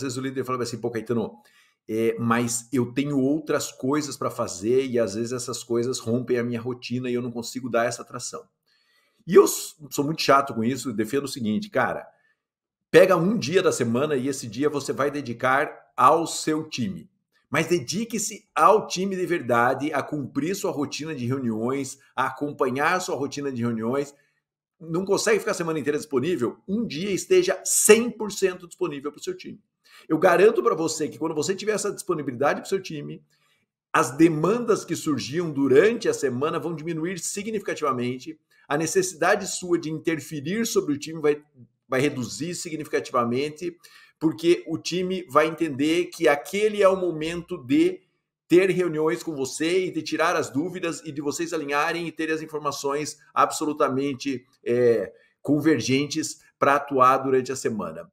às vezes o líder fala assim, pô, Caetano, é, mas eu tenho outras coisas para fazer e às vezes essas coisas rompem a minha rotina e eu não consigo dar essa atração. E eu sou muito chato com isso, defendo o seguinte, cara, pega um dia da semana e esse dia você vai dedicar ao seu time. Mas dedique-se ao time de verdade, a cumprir sua rotina de reuniões, a acompanhar sua rotina de reuniões. Não consegue ficar a semana inteira disponível? Um dia esteja 100% disponível para o seu time. Eu garanto para você que quando você tiver essa disponibilidade para o seu time, as demandas que surgiam durante a semana vão diminuir significativamente, a necessidade sua de interferir sobre o time vai, vai reduzir significativamente, porque o time vai entender que aquele é o momento de ter reuniões com você e de tirar as dúvidas e de vocês alinharem e terem as informações absolutamente é, convergentes para atuar durante a semana.